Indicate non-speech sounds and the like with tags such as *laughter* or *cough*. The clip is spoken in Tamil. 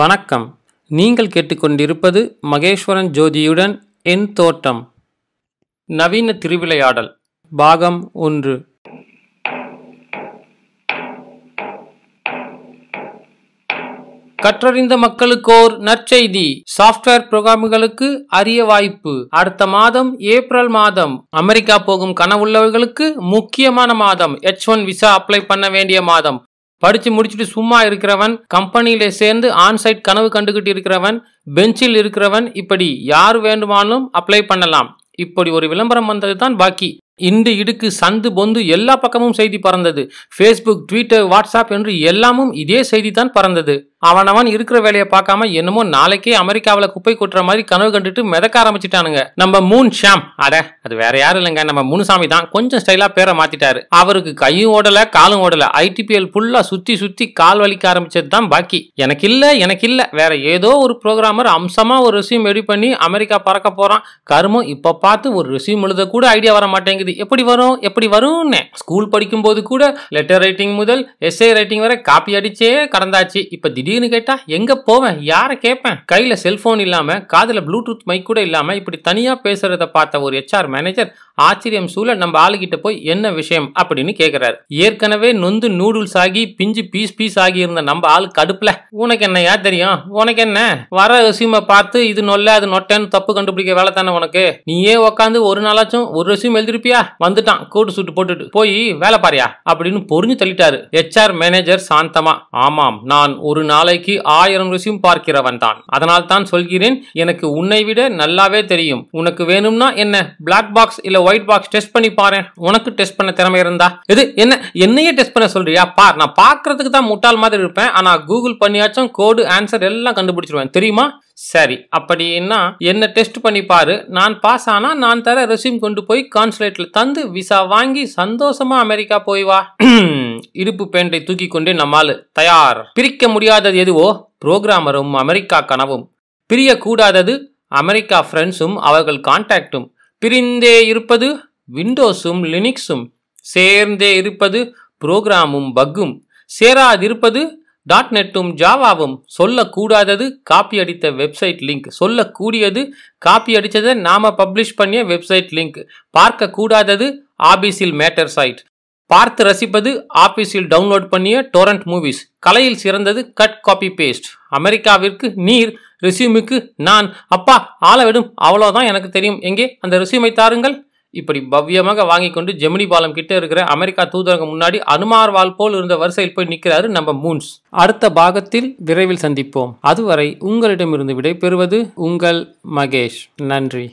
வணக்கம் நீங்கள் கேட்டுக்கொண்டிருப்பது மகேஸ்வரன் ஜோதியுடன் என் தோட்டம் நவீன திருவிளையாடல் பாகம் ஒன்று கற்றறிந்த மக்களுக்கோர் நற்செய்தி சாஃப்ட்வேர் புரோகிராமுகளுக்கு அரிய வாய்ப்பு அடுத்த மாதம் ஏப்ரல் மாதம் அமெரிக்கா போகும் கனவுள்ளவர்களுக்கு முக்கியமான மாதம் எச் ஒன் விசா அப்ளை பண்ண வேண்டிய மாதம் படிச்சு முடிச்சுட்டு சும்மா இருக்கிறவன் கம்பெனியில சேர்ந்து ஆன்சைட் கனவு கண்டுகிட்டு இருக்கிறவன் பெஞ்சில் இருக்கிறவன் இப்படி யார் வேண்டுமானாலும் அப்ளை பண்ணலாம் இப்படி ஒரு விளம்பரம் வந்தது தான் பாக்கி இந்த இடுக்கு சந்து பொந்து எல்லா பக்கமும் செய்தி பறந்தது ஃபேஸ்புக் ட்விட்டர் வாட்ஸ்அப் என்று எல்லாமும் இதே செய்தி தான் பறந்தது அவனவன் இருக்கிற வேலையை பார்க்காம என்னமோ நாளைக்கே அமெரிக்காவில் குப்பை கொட்டுற மாதிரி கனவு கண்டுட்டு மிதக்க ஆரம்பிச்சிட்டானுங்க நம்ம மூன் ஷாம் அட அது வேற யாரும் இல்லைங்க நம்ம முனுசாமி தான் கொஞ்சம் ஸ்டைலா பேரை மாத்திட்டாரு அவருக்கு கையும் ஓடல காலும் ஓடல ஐடிபிஎல் ஃபுல்லா சுத்தி சுத்தி கால் வலிக்க ஆரம்பிச்சது தான் பாக்கி எனக்கு இல்ல எனக்கு இல்ல வேற ஏதோ ஒரு ப்ரோக்ராமர் அம்சமா ஒரு ரெசியூம் ரெடி பண்ணி அமெரிக்கா பறக்க போறான் கருமம் இப்ப பார்த்து ஒரு ரெசியூம் எழுத கூட ஐடியா வர மாட்டேங்குது இது எப்படி வரும் எப்படி வரும்னு ஸ்கூல் படிக்கும் போது கூட லெட்டர் ரைட்டிங் முதல் எஸ்ஏ ரைட்டிங் வரை காப்பி அடிச்சே கடந்தாச்சு இப்போ திடீர்னு கேட்டால் எங்கே போவேன் யாரை கேட்பேன் கையில் செல்ஃபோன் இல்லாமல் காதில் ப்ளூடூத் மைக் கூட இல்லாமல் இப்படி தனியாக பேசுறத பார்த்த ஒரு ஹெச்ஆர் மேனேஜர் ஆச்சரியம் சூழ நம்ம ஆளுகிட்ட போய் என்ன விஷயம் அப்படின்னு கேட்கிறாரு ஏற்கனவே நொந்து நூடுல்ஸ் ஆகி பிஞ்சு பீஸ் பீஸ் ஆகி இருந்த நம்ம ஆளு கடுப்புல உனக்கு என்னையா தெரியும் உனக்கு என்ன வர ரெசியூமை பார்த்து இது நொல்ல அது நொட்டேன்னு தப்பு கண்டுபிடிக்க வேலை தானே உனக்கு நீயே உக்காந்து ஒரு நாளாச்சும் ஒரு ரெசியூம் எழுதிருப்பியா வந்துட்டான் கூட்டு சுட்டு போட்டுட்டு போய் வேலை பாரியா அப்படின்னு பொறிஞ்சு தள்ளிட்டாரு ஹெச்ஆர் மேனேஜர் சாந்தமா ஆமாம் நான் ஒரு நாளைக்கு ஆயிரம் ரெசியூம் பார்க்கிறவன் தான் அதனால் தான் சொல்கிறேன் எனக்கு உன்னை விட நல்லாவே தெரியும் உனக்கு வேணும்னா என்ன பிளாக் பாக்ஸ் இல்ல ஒயிட் பாக்ஸ் டெஸ்ட் பண்ணி பாரு உனக்கு டெஸ்ட் பண்ண திறமை இருந்தா இது என்ன என்னையே டெஸ்ட் பண்ண சொல்றியா பார் நான் பாக்குறதுக்கு தான் முட்டாள் மாதிரி இருப்பேன் ஆனா கூகுள் பண்ணியாச்சும் கோடு ஆன்சர் எல்லாம் கண்டுபிடிச்சிருவேன் தெரியுமா சரி அப்படின்னா என்ன டெஸ்ட் பண்ணி பாரு நான் பாஸ் ஆனா நான் தர ரெசியூம் கொண்டு போய் கான்சுலேட்ல தந்து விசா வாங்கி சந்தோஷமா அமெரிக்கா போய் வா *clears throat* இருப்பு பேண்டை தூக்கி கொண்டே நம்மால் தயார் பிரிக்க முடியாதது எதுவோ புரோகிராமரும் அமெரிக்கா கனவும் பிரியக்கூடாதது அமெரிக்கா ஃப்ரெண்ட்ஸும் அவர்கள் கான்டாக்டும் பிரிந்தே இருப்பது விண்டோஸும் லினிக்ஸும் சேர்ந்தே இருப்பது புரோகிராமும் பக்கும் சேராதிருப்பது டாட் நெட்டும் ஜாவாவும் சொல்லக்கூடாதது காப்பி அடித்த வெப்சைட் லிங்க் சொல்லக்கூடியது காப்பி அடித்ததை நாம் பப்ளிஷ் பண்ணிய வெப்சைட் லிங்க் பார்க்கக்கூடாதது ஆபிஸில் மேட்டர் சைட் பார்த்து ரசிப்பது ஆபீஸில் டவுன்லோட் பண்ணிய டோரண்ட் மூவிஸ் கலையில் சிறந்தது கட் காபி பேஸ்ட் அமெரிக்காவிற்கு நீர் ரிசியூமுக்கு நான் அப்பா ஆளவிடும் அவ்வளோதான் எனக்கு தெரியும் எங்கே அந்த ரிசியூமை தாருங்கள் இப்படி பவ்யமாக வாங்கி கொண்டு ஜெமினி பாலம் கிட்ட இருக்கிற அமெரிக்கா தூதரகம் முன்னாடி அனுமார்வால் போல் இருந்த வரிசையில் போய் நிற்கிறாரு நம்ம மூன்ஸ் அடுத்த பாகத்தில் விரைவில் சந்திப்போம் அதுவரை உங்களிடமிருந்து விடை பெறுவது உங்கள் மகேஷ் நன்றி